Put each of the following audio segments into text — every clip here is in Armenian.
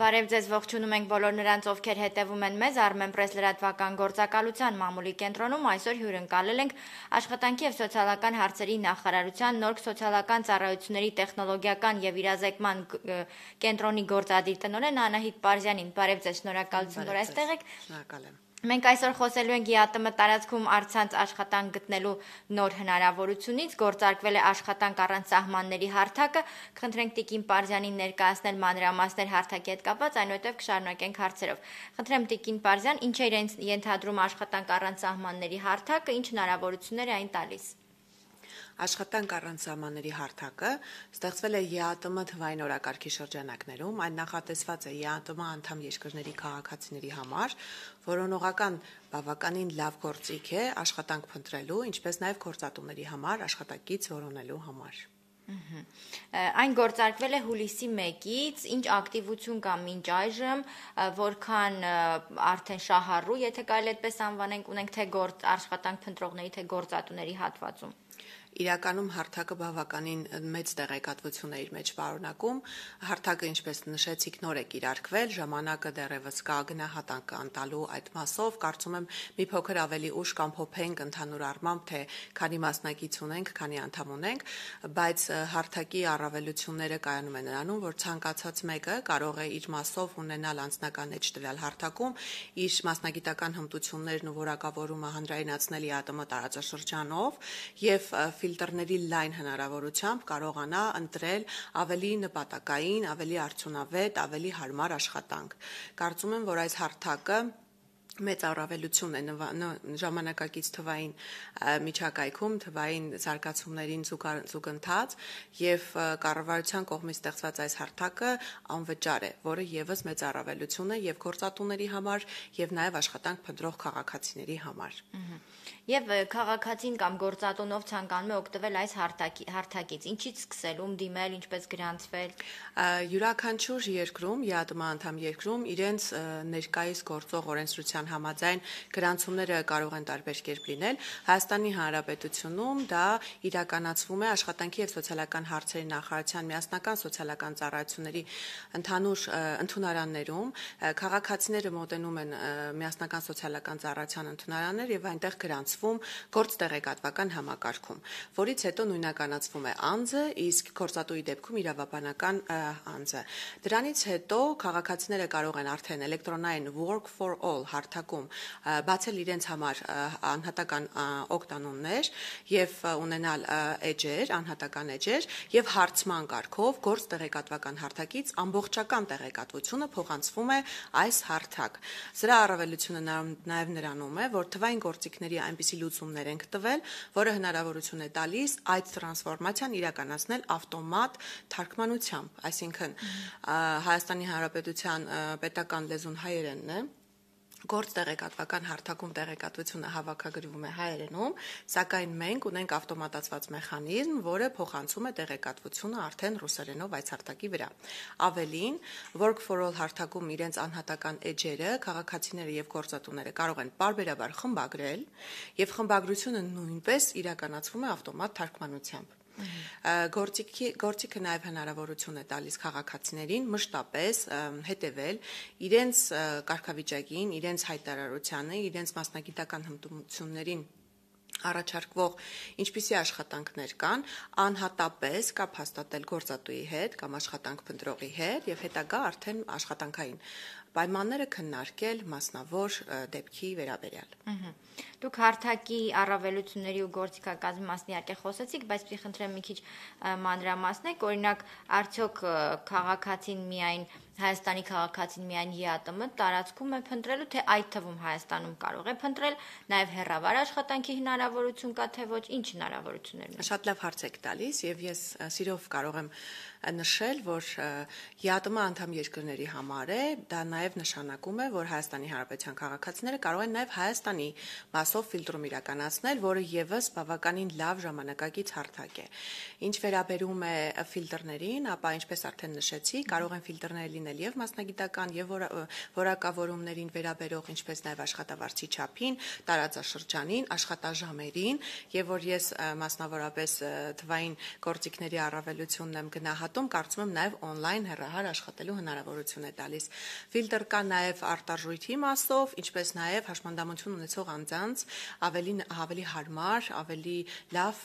Բարև ձեզ ողջունում ենք բոլոր նրանց, ովքեր հետևում են մեզ Armenpress լրատվական գործակալության մամուլի կենտրոնում։ Այսօր հյուրընկալել ենք աշխատանքի եւ սոցիալական հարցերի նախարարության նոր սոցիալական ծառայությունների տեխնոլոգիական եւ իրազեկման կենտրոնի գործադիր տնօրեն Անահիտ Պարզյանին։ Բարև ձեզ, շնորհակալություն, որ այստեղ եք։ Շնորհակալ եմ։ Մենք այսօր խոսելու ենք ԵԱՏՄ տարածքում առցանց աշխատանք գտնելու նոր հնարավորությունից, գործարկվել է աշխատանք առանց սահմանների հարթակը, խնդրենք Տիկին Պարզյանին ներկայացնել մանրամասներ հարթակի հետ կապված, այնուհետև կշարունակենք հարցերով։ Խնդրեմ Տիկին Պարզյան, ինչ է իրենց ենթադրում աշխատանք առանց սահմանների հարթակը, ինչ հնարավորություններ է այն տալիս աշխատանք առանց սահմանների հարթակը ստեղծվել է ԵԱՏՄ թվային օրակարգի շրջանակներում, այն նախատեսված է ԵԱՏՄ անդամ երկրների քաղաքացիների համար, որոնողական բավականին լավ գործիք է աշխատանք փնտրելու, ինչպես նաև գործատուների համար աշխատակից որոնելու համար։ Այն գործարկվել է հուլիսի 1-ից, ինչ ակտիվություն կա մինչ այժմ, որքան արդեն շահառու, եթե կարելի այդպես անվանենք, ունենք թե գործ աշխատանք փնտրողների, թե գործատուների հատվածում։ Իրականում հարթակը բավականին մեծ տեղեկատվություն է իր մեջ պարունակում։ Հարթակը, ինչպես նշեցիք, նոր է կիրարկվել, ժամանակը դեռևս կա գնահատանք անտալու այդ մասով։ Կարծում եմ մի փոքր ավելի ուշ կամփոփենք ընդհանուր առմամբ, թե քանի մասնակից ունենք, քանի անդամ ունենք, բայց հարթակի առավելությունները կայանում են նրանում, որ ցանկացած մեկը կարող է իր մասով ունենալ անձնական էջ տրալ հարթակում իր մասնագիտական հմտություններն ու որակավորումը հանրայնացնելի ԱՏՄ տարածաշրջանով եւ ֆիլտրների լայն հնարավորությամբ կարողանա ընտրել ավելի նպատակային, ավելի արդյունավետ, ավելի հարմար աշխատանք։ Կարծում եմ, որ այս հարթակը մեծ առավելություն է ժամանակակից թվային միջակայքում թվային զարգացումներին զուգընթաց եւ կառավարության կողմից ստեղծված այս հարթակը անվճար է, որը եւս մեծ առավելություն է եւ գործատուների համար եւ նաեւ աշխատանք փնտրող քաղաքացիների համար։ Եվ քաղաքացին կամ գործատունով ցանկանում է օգտվել այս հարթակի հարթակից, ինչից սկսել, ում դիմել, ինչպես գրանցվել։ Յուրաքանչյուր երկրում, ԵԱԴՄ անդամ երկրում իրենց ներկայիս գործող օրենսդրության համաձայնության համաձայն գրանցումները կարող են տարբեր կերպ լինել։ Հայաստանի Հանրապետությունում դա իրականացվում է աշխատանքի եւ սոցիալական հարցերի նախարարության միասնական սոցիալական ծառայությունների ընդհանուր ընդունարաններում քաղաքացիները մոտենում են միասնական սոցիալական ծառայության ընդունարաններ եւ այնտեղ գրանցվում գործտեղեկատվական համակարգում, որից հետո նույնականացվում է անձը, իսկ գործատուի դեպքում իրավաբանական անձը։ Դրանից հետո քաղաքացիները կարող են արդեն էլեկտրոնային work for all հարթ հարթակում բացել իրենց համար անհատական օկտանոններ եւ ունենալ էջեր, անհատական էջեր եւ հարցման կարգով գործ տեղեկատվական հարթակից ամբողջական տեղեկատվությունը փոխանցվում է այս հարթակ։ Սրա առավելությունը նաեւ նրանում է, որ թվային գործիքների այնպիսի լուծումներ ենք տվել, որը հնարավորություն է տալիս այդ տրանսֆորմացիան իրականացնել ավտոմատ թարգմանությամբ, այսինքն Հայաստանի Հանրապետության պետական լեզուն հայերենն է գործ տեղեկատվական հարթակում տեղեկատվությունը հավաքագրվում է հայերենում, սակայն մենք ունենք ավտոմատացված մեխանիզմ, որը փոխանցում է տեղեկատվությունը արդեն ռուսերենով այս հարթակի վրա։ Ավելին, Work for All հարթակում իրենց անհատական էջերը քաղաքացիները եւ գործատուները կարող են բարբերաբար խմբագրել, եւ խմբագրությունը նույնպես իրականացվում է ավտոմատ թարգմանությամբ։ Գործիքի գործիքը նաև հնարավորություն է տալիս քաղաքացիներին մշտապես հետևել իրենց կարգավիճակին, իրենց հայտարարությանը, իրենց մասնագիտական հմտություններին առաջարկվող ինչպիսի աշխատանքներ կան, անհատապես կապ հաստատել գործատուի հետ կամ աշխատանք փնտրողի հետ եւ հետագա արդեն աշխատանքային պայմանները քննարկել մասնավոր դեպքի վերաբերյալ։ Դուք հարթակի առավելությունների ու գործիքակազմի մասն իհարկե խոսեցիք, բայց պիտի խնդրեմ մի քիչ մանրամասնեք, օրինակ արդյոք քաղաքացին միայն Հայաստանի քաղաքացին միայն ԵԱՏՄ տարածքում է փնտրելու, թե այդ թվում Հայաստանում կարող է փնտրել, նաև հերավար աշխատանքի հնարավորություն կա թե ոչ, ինչ հնարավորություններ ունի։ Շատ լավ հարց եք տալիս եւ ես սիրով կարող եմ նշել, որ ՀԱՏՄ անդամ երկրների համար է, դա նաև նշանակում է, որ Հայաստանի Հանրապետության քաղաքացիները կարող են նաև Հայաստանի մասով ֆիլտրում իրականացնել, որը եւս բավականին լավ ժամանակակից հարթակ է։ Ինչ վերաբերում է ֆիլտրներին, ապա ինչպես արդեն նշեցի, կարող են ֆիլտրները լինել եւ մասնագիտական, եւ որակավորումներին վերաբերող, ինչպես նաեւ աշխատավարձի չափին, տարածաշրջանին, աշխատաժամերին, եւ որ ես մասնավորապես թվային գործիքների առավելությունն եմ գնահատում ոլորտում կարծում եմ նաև on-line հեռահար աշխատելու հնարավորություն է տալիս։ Ֆիլտր կա նաև արտարժույթի մասով, ինչպես նաև հաշմանդամություն ունեցող անձանց ավելի ավելի հարմար, ավելի լավ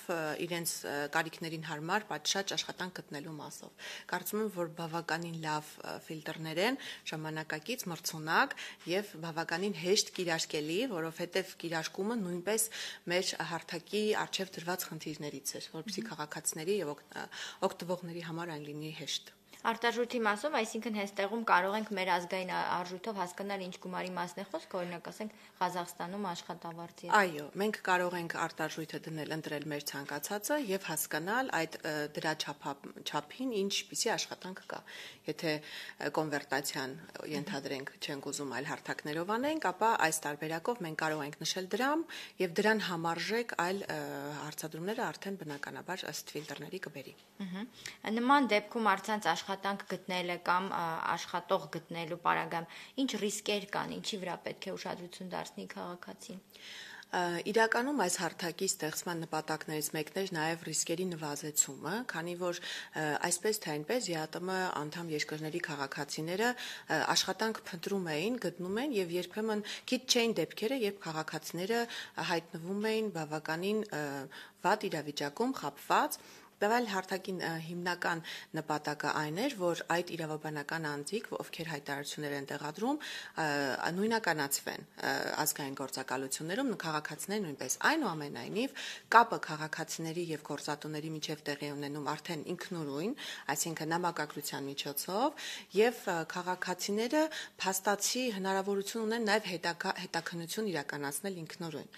իրենց կարիքներին հարմար պատշաճ աշխատանք գտնելու մասով։ Կարծում եմ, որ բավականին լավ ֆիլտրներ են, ժամանակակից, մրցունակ եւ բավականին հեշտ կիրարկելի, որովհետեւ կիրարկումը նույնպես մեր հարթակի արժեվ դրված խնդիրներից էր, որովհետեւ քաղաքացիների եւ օգտվողների համար رنگینی هشت Արտարժույթի մասով, այսինքն հեստեղում կարող ենք մեր ազգային արժույթով հասկանալ ինչ գումարի մասն է խոսքը, օրինակ ասենք Ղազախստանում աշխատավարձի։ Այո, մենք կարող ենք արտարժույթը դնել ընտրել մեր ցանկացածը եւ հասկանալ այդ դրա չափին ինչպիսի աշխատանք կա։ Եթե կոնվերտացիան ենթադրենք չենք ուզում այլ հարթակներով անենք, ապա այս տարբերակով մենք կարող ենք նշել դրամ եւ դրան համարժեք այլ հարցադրումները արդեն բնականաբար ըստ ֆիլտրների կբերի։ Նման դեպքում արցանց աշխատ աշխատանք գտնելը կամ աշխատող գտնելու պարագայում ինչ ռիսկեր կան, ինչի վրա պետք է ուշադրություն դարձնի քաղաքացին։ Իրականում այս հարթակի ստեղծման նպատակներից մեկն էր նաև ռիսկերի նվազեցումը, քանի որ այսպես թե այնպես ԵԱՏՄ անդամ երկրների քաղաքացիները աշխատանք փնտրում էին, գտնում են եւ երբեմն քիչ չէին դեպքերը, երբ քաղաքացիները հայտնվում էին բավականին վատ իրավիճակում խապված, Տվյալ հարթակին հիմնական նպատակը այն էր, որ այդ իրավաբանական անձիկ, ովքեր հայտարարություններ են տեղադրում, նույնականացվեն ազգային գործակալություններում, քաղաքացիներ նույնպես։ Այնուամենայնիվ, կապը քաղաքացիների եւ գործատուների միջև տեղի ունենում արդեն ինքնուրույն, այսինքն նամակագրության միջոցով եւ քաղաքացիները փաստացի հնարավորություն ունեն նաեւ հետակա հետաքնություն իրականացնել ինքնուրույն։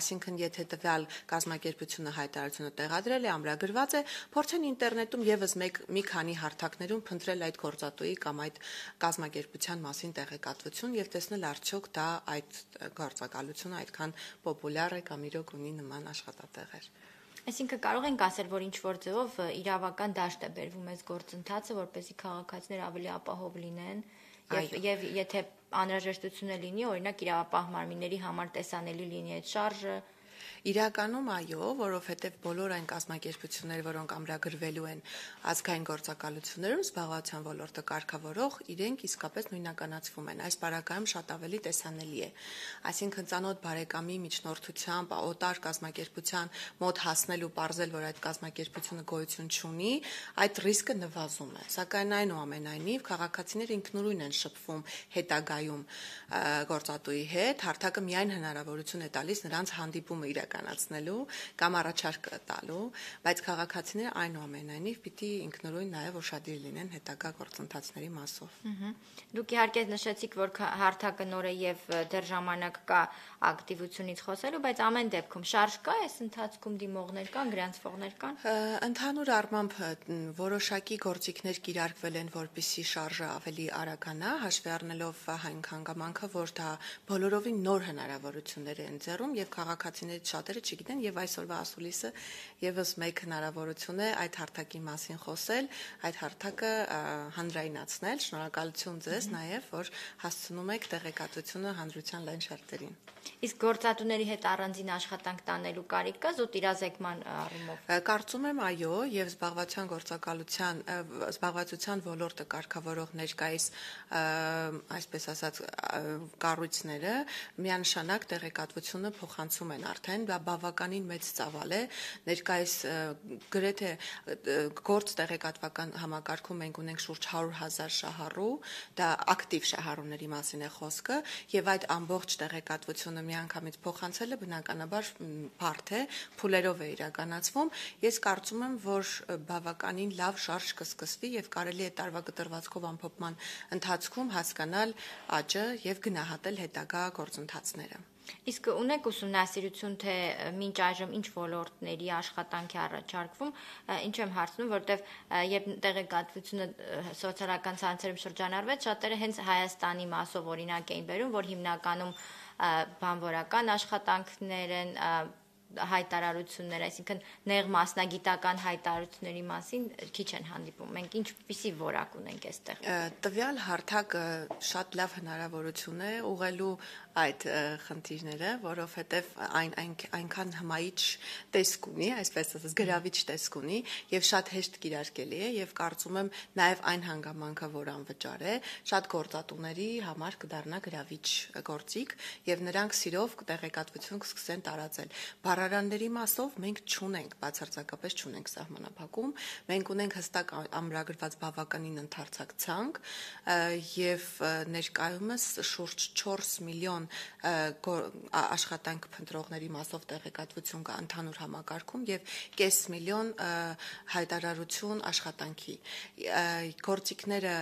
Այսինքն, եթե տվյալ կազմակերպությունը հայտարարությունը տեղադրել է, ամրագրված է, փորձեն ինտերնետում եւս մեկ մի քանի հարթակներում փնտրել այդ գործատուի կամ այդ կազմակերպության մասին տեղեկատվություն եւ տեսնել արդյոք դա այդ գործակալությունը այդքան պոպուլյար է կամ իրոք ունի նման աշխատատեղեր։ Այսինքն կարող ենք ասել, որ ինչ որ ձևով իրավական դաշտ է բերվում այս գործընթացը, որպեսզի քաղաքացիներ ավելի ապահով լինեն եւ եւ եթե անհրաժեշտություն է լինի, օրինակ իրավապահ մարմինների համար տեսանելի լինի այդ շարժը, Իրականում այո, որովհետև բոլոր այն կազմակերպությունները, որոնք ամրագրվելու են ազգային գործակալություններում զբաղվածության ոլորտը կարգավորող, իրենք իսկապես նույնականացվում են։ Այս բարակայում շատ ավելի տեսանելի է։ Այսինքն ցանոթ բարեկամի միջնորդությամբ օտար կազմակերպության մոտ հասնելու parzել, որ այդ կազմակերպությունը գոյություն չունի, այդ ռիսկը նվազում է։ Սակայն այնուամենայնիվ քաղաքացիները ինքնուրույն են շփվում հետագայում գործատուի հետ, հարթակը միայն հնարավորություն է տալիս նրանց հանդիպումը իրականացնել իրականացնելու կամ առաջարկը տալու, բայց քաղաքացիները այնուամենայնիվ պիտի ինքնուրույն նաև ուրشادիր լինեն հետագա գործընթացների մասով։ Դուք իհարկե նշեցիք, որ հարթակը նոր է եւ դեռ ժամանակ կա ակտիվությունից խոսելու, բայց ամեն դեպքում շարժ կա այս ընթացքում դիմողներ կան, գրանցվողներ կան։ Ընդհանուր առմամբ որոշակի գործիքներ կիրարկվել են, որպիսի շարժը ավելի արագանա, հաշվի առնելով հանք հանգամանքը, որ դա բոլորովին նոր հնարավորություններ է ընձեռում եւ քաղաքացիներից շատերը չգիտեն եւ այսօրվա ասուլիսը եւս մեկ հնարավորություն է այդ հարթակի մասին խոսել, այդ հարթակը հանրայնացնել։ Շնորհակալություն ձեզ նաեւ, որ հասցնում եք տեղեկատվությունը հանրության լայն շերտերին։ Իսկ գործատուների հետ առանձին աշխատանք տանելու կարիք կա զուտ իրազեկման առումով։ Կարծում եմ այո, եւ զբաղվածության գործակալության զբաղվածության ոլորտը կարգավորող ներկայիս այսպես ասած կառույցները միանշանակ տեղեկատվությունը փոխանցում են արդեն, դա բավականին մեծ ծավալ է։ Ներկայիս գրեթե գործ տեղեկատվական համակարգում մենք ունենք շուրջ 100.000 շահառու, դա ակտիվ շահառուների մասին է խոսքը, եւ այդ ամբողջ տեղեկատվությունը կենտրոնը միանգամից փոխանցելը բնականաբար բարդ է, փուլերով է իրականացվում։ Ես կարծում եմ, որ բավականին լավ շարժ կսկսվի եւ կարելի է տարվա կտրվածքով ամփոփման ընթացքում հասկանալ աճը եւ գնահատել հետագա գործընթացները։ Իսկ ունեք ուսումնասիրություն, թե մինչ այժմ ինչ ոլորտների աշխատանք է առաջարկվում, ինչ եմ հարցնում, որտեվ երբ տեղեկատվությունը սոցիալական ցանցերում շրջանառվեց, շատերը հենց Հայաստանի մասով օրինակ էին բերում, որ հիմնականում բանվորական աշխատանքներ են հայտարարություններ, այսինքն նեղ մասնագիտական հայտարարությունների մասին քիչ են հանդիպում։ Մենք ինչպիսի որակ ունենք այստեղ։ Տվյալ հարթակը շատ լավ հնարավորություն է ուղղելու այդ խնդիրները, որովհետև այն այն այնքան հմայիչ տեսք ունի, այսպես ասած գրավիչ տեսք ունի եւ շատ հեշտ կիրարկելի է եւ կարծում եմ նաեւ այն հանգամանքը, որ անվճար է, շատ գործատուների համար կդառնա գրավիչ գործիք եւ նրանք սիրով տեղեկատվություն կսկսեն տարածել։ Բարարանների մասով մենք չունենք, բացարձակապես չունենք սահմանափակում, մենք ունենք հստակ ամրագրված բավականին ընդարձակ ցանկ եւ ներկայումս շուրջ 4 միլիոն կամ աշխատանք փնտրողների մասով տեղեկատվություն կա ընդհանուր համակարգում եւ կես միլիոն հայտարարություն աշխատանքի գործիքները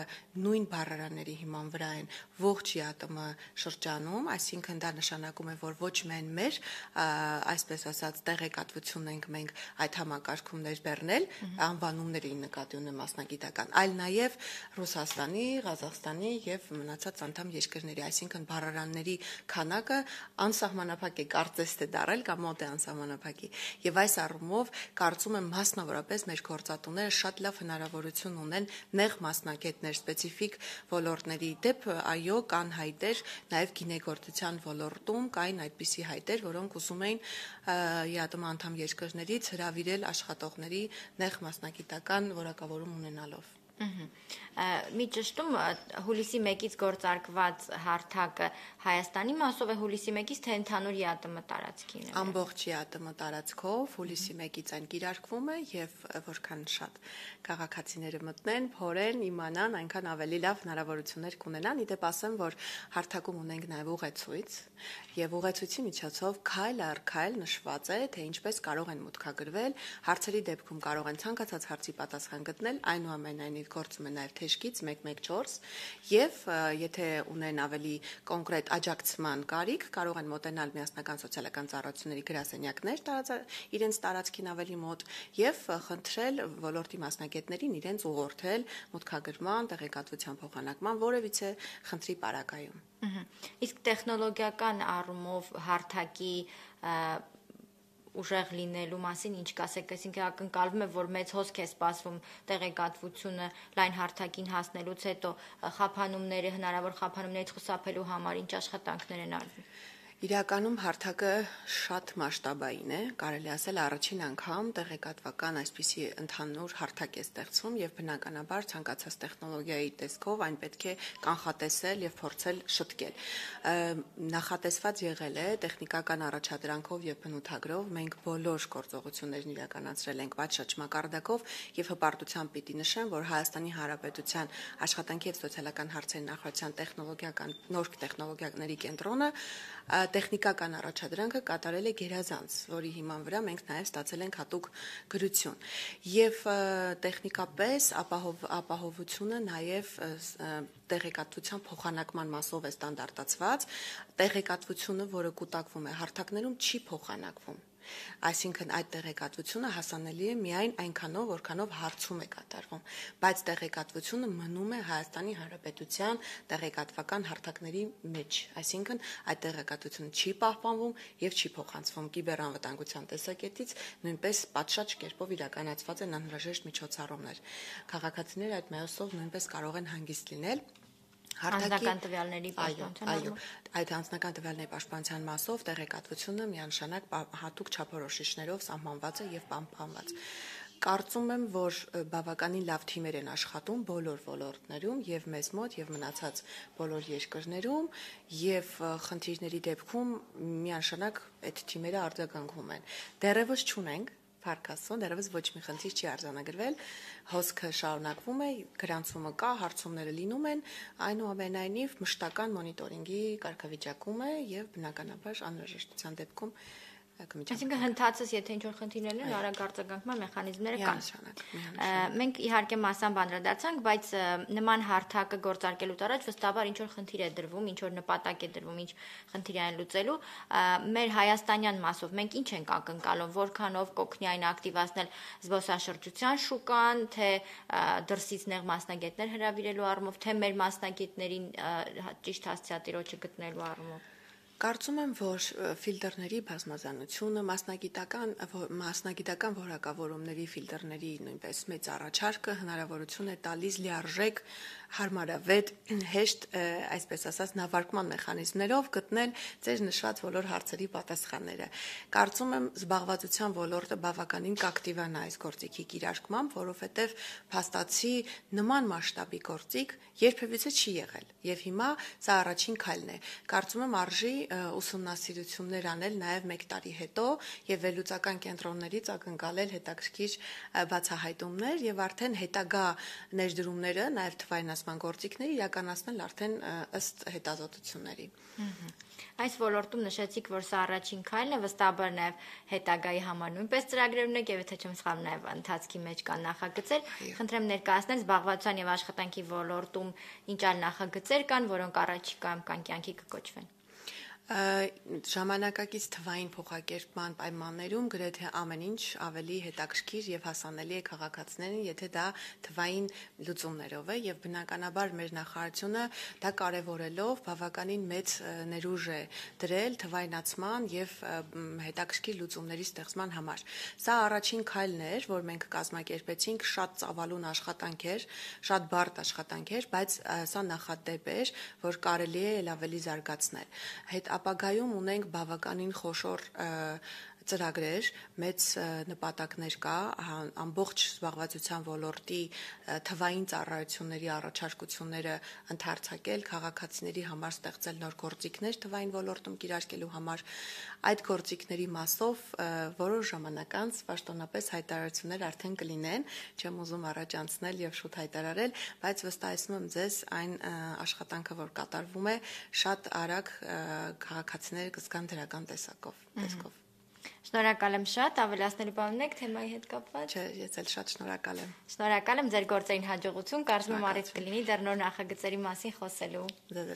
նույն բարարանների հիման վրա են ողջ ՀԱՏՄ շրջանում, այսինքն դա նշանակում է, որ ոչ միայն մեր այսպես ասած տեղեկատվությունն ենք մենք այդ համակարգում ներբեռնել անվանումների նկատի ունեմ մասնագիտական, այլ նաև Ռուսաստանի, Ղազախստանի եւ մնացած անդամ երկրների, այսինքն բարարանների քանակը անսահմանափակ է կարծես թե դարել կամ մոտ է անսահմանափակի եւ այս առումով կարծում եմ մասնավորապես մեր գործատուները շատ լավ հնարավորություն ունեն նեղ մասնակետներ սպეციფիկ ոլորտների դեպ այո կան հայտեր նաեւ գինեգործության ոլորտում կային այդպիսի հայտեր որոնք ուզում էին ԵԱՏՄ անդամ երկրներից հրավիրել աշխատողների նեղ մասնակիտական որակավորում ունենալով Մի ճշտում հուլիսի 1-ից գործարկված հարթակը Հայաստանի մասով է հուլիսի 1-ից թե ընդհանուր ՀԱՏՄ տարածքին է։ Ամբողջ ՀԱՏՄ տարածքով հուլիսի 1-ից այն կիրարկվում է եւ որքան շատ քաղաքացիները մտնեն, փորեն, իմանան, այնքան ավելի լավ հնարավորություններ կունենան։ Իդեպ ասեմ, որ հարթակում ունենք նաեւ ուղեցույց եւ ուղեցույցի միջոցով քայլ առ քայլ նշված է, թե ինչպես կարող են մուտքագրվել, հարցերի դեպքում կարող են ցանկացած հարցի պատասխան գտնել, այնուամենայնիվ գործում է նաև թեժկից 114 եւ եթե ունեն ավելի կոնկրետ աջակցման կարիք, կարող են մոտենալ միասնական սոցիալական ծառայությունների գրասենյակներ իրենց տարածքին ավելի մոտ եւ խնդրել ոլորտի մասնագետներին իրենց ուղղորդել մտքագրման, տեղեկատվության փոխանակման որևիցե խնդրի պարակայում։ Իսկ տեխնոլոգիական առումով հարթակի ուժեղ լինելու մասին ինչ կասեք, այսինքն ակնկալվում է, որ մեծ հոսք է սպասվում տեղեկատվությունը լայն հարթակին հասնելուց հետո խափանումները, հնարավոր խափանումներից խուսափելու համար ինչ աշխատանքներ են արվում։ Իրականում հարթակը շատ մասշտաբային է, կարելի ասել առաջին անգամ տեղեկատվական այսպիսի ընդհանուր հարթակ է ստեղծվում եւ բնականաբար ցանկացած տեխնոլոգիայի տեսքով այն պետք է կանխատեսել եւ փորձել շտկել։ Նախատեսված եղել է տեխնիկական առաջադրանքով եւ բնութագրով մենք բոլոր գործողություններն իրականացրել ենք բաց շրջմակարդակով եւ հպարտությամբ պիտի նշեմ, որ Հայաստանի Հանրապետության աշխատանքի եւ սոցիալական հարցերի նախարարության տեխնոլոգիական նոր տեխնոլոգիաների կենտրոնը տեխնիկական առաջադրանքը կատարել է Գերազանց, որի հիման վրա մենք նաև ստացել ենք հատուկ գրություն։ Եվ տեխնիկապես ապահով ապահովությունը նաև տեղեկատվության փոխանակման մասով է ստանդարտացված։ Տեղեկատվությունը, որը կուտակվում է հարթակներում, չի փոխանակվում Այսինքն այդ տեղեկատվությունը հասանելի է միայն այնքանով, որքանով հարցում է կատարվում, բայց տեղեկատվությունը մնում է Հայաստանի Հանրապետության տեղեկատվական հարթակների մեջ, այսինքն այդ տեղեկատվությունը չի պահպանվում եւ չի փոխանցվում կիբերանվտանգության տեսակետից, նույնպես պատշաճ կերպով իրականացված են անհրաժեշտ միջոցառումներ։ Քաղաքացիները այդ մայոսով նույնպես կարող են հանգիստ լինել Հանձնական տվյալների պաշտպանության այո, այդ հանձնական տվյալների պաշտպանության մասով տեղեկատվությունը միանշանակ հատուկ չափորոշիչներով սահմանված է եւ պամփանված կարծում եմ, որ բավականին լավ թիմեր են աշխատում բոլոր ոլորտներում եւ մեզ մոտ եւ մնացած բոլոր երկրներում եւ խնդիրների դեպքում միանշանակ այդ թիմերը արձագանքում են։ Դեռևս չունենք Փարքասոն դերևս ոչ մի խնդիր չի արձանագրվել։ Հոսքը շարունակվում է, գրանցումը կա, հարցումները լինում են, այնուամենայնիվ մշտական մոնիտորինգի կարգավիճակում է եւ բնականաբար անհրաժեշտության դեպքում Այսինքն հնդածս, եթե ինչ-որ խնդիրներ են, արագ արձագանքման մեխանիզմները կան։ Մենք իհարկե մասամբ անդրադարձանք, բայց նման հարթակը գործարկելուց առաջ վստահաբար ինչ-որ խնդիր է դրվում, ինչ-որ նպատակ է դրվում, ինչ խնդիր այն լուծելու։ Մեր հայաստանյան մասով մենք ինչ ենք ակնկալում, որքանով կօգնի այն ակտիվացնել զբոսաշրջության շուկան, թե դրսից նեղ մասնագետներ հրավիրելու առումով, թե մեր մասնագետներին ճիշտ հասցեատիրոջը գտնելու առումով։ Կարծում եմ, որ ֆիլտրների բազմազանությունը, մասնագիտական մասնագիտական որակավորումների ֆիլտրների նույնպես մեծ առաջարկը հնարավորություն է տալիս լիարժեք հարմարավետ հեշտ, այսպես ասած, նավարկման մեխանիզմներով գտնել ձեր նշված բոլոր հարցերի պատասխանները։ Կարծում եմ, զբաղվածության ոլորտը բավականին կակտիվանա այս գործիքի կիրարկմամբ, որովհետև փաստացի նման մասշտաբի գործիք երբևիցե չի եղել, եւ հիմա սա առաջին քայլն է։ Կարծում եմ արժի ուսումնասիրություններ անել նաև 1 տարի հետո եւ վերլուծական կենտրոններից ակնկալել հետաքրքիր բացահայտումներ եւ արդեն հետագա ներդրումները նաև թվայնացման գործիքները իրականացնել արդեն ըստ հետազոտությունների։ Այս ոլորտում նշեցիք, որ սա առաջին քայլն է, վստահաբար նաև հետագայի համար նույնպես ծրագրեր ունեք եւ եթե չեմ սխալվում նաև ընթացքի մեջ կան նախագծեր։ Խնդրեմ ներկայացնել զբաղվածության եւ աշխատանքի ոլորտում ինչ այլ նախագծեր կան, որոնք առաջիկայում կան կյանքի կկոչվեն ժամանակակից թվային փոխակերպման պայմաններում գրեթե ամեն ինչ ավելի հետաքրքիր եւ հասանելի է քաղաքացիներին, եթե դա թվային լուծումներով է եւ բնականաբար մեր նախարարությունը դա կարեւորելով բավականին մեծ ներուժ է դրել թվայնացման եւ հետաքրքիր լուծումների ստեղծման համար։ Սա առաջին քայլն էր, որ մենք կազմակերպեցինք շատ ծավալուն աշխատանքեր, շատ բարդ աշխատանքեր, բայց սա նախադեպ էր, որ կարելի է ավելի զարգացնել։ Հետ ապագայում ունենք բավականին խոշոր ծրագրեր, մեծ նպատակներ կա ամբողջ զբաղվածության ոլորտի թվային ծառայությունների առաջարկությունները ընդարձակել, քաղաքացիների համար ստեղծել նոր գործիքներ թվային ոլորտում կիրարկելու համար։ Այդ գործիքների մասով որոշ ժամանակ անց պաշտոնապես հայտարարություններ արդեն կլինեն, չեմ ուզում առաջ անցնել եւ շուտ հայտարարել, բայց վստահեցնում եմ ձեզ այն աշխատանքը, որ կատարվում է, շատ արագ քաղաքացիները կսկան դրական տեսակով, տեսքով։ Շնորհակալ եմ շատ, ավելացնելու բան ունեք թեմայի հետ կապված։ Չէ, ես էլ շատ շնորհակալ եմ։ Շնորհակալ եմ ձեր գործային հաջողություն, կարծում եմ արից կլինի դեռ նոր նախագծերի մասին խոսելու։ Ձեզ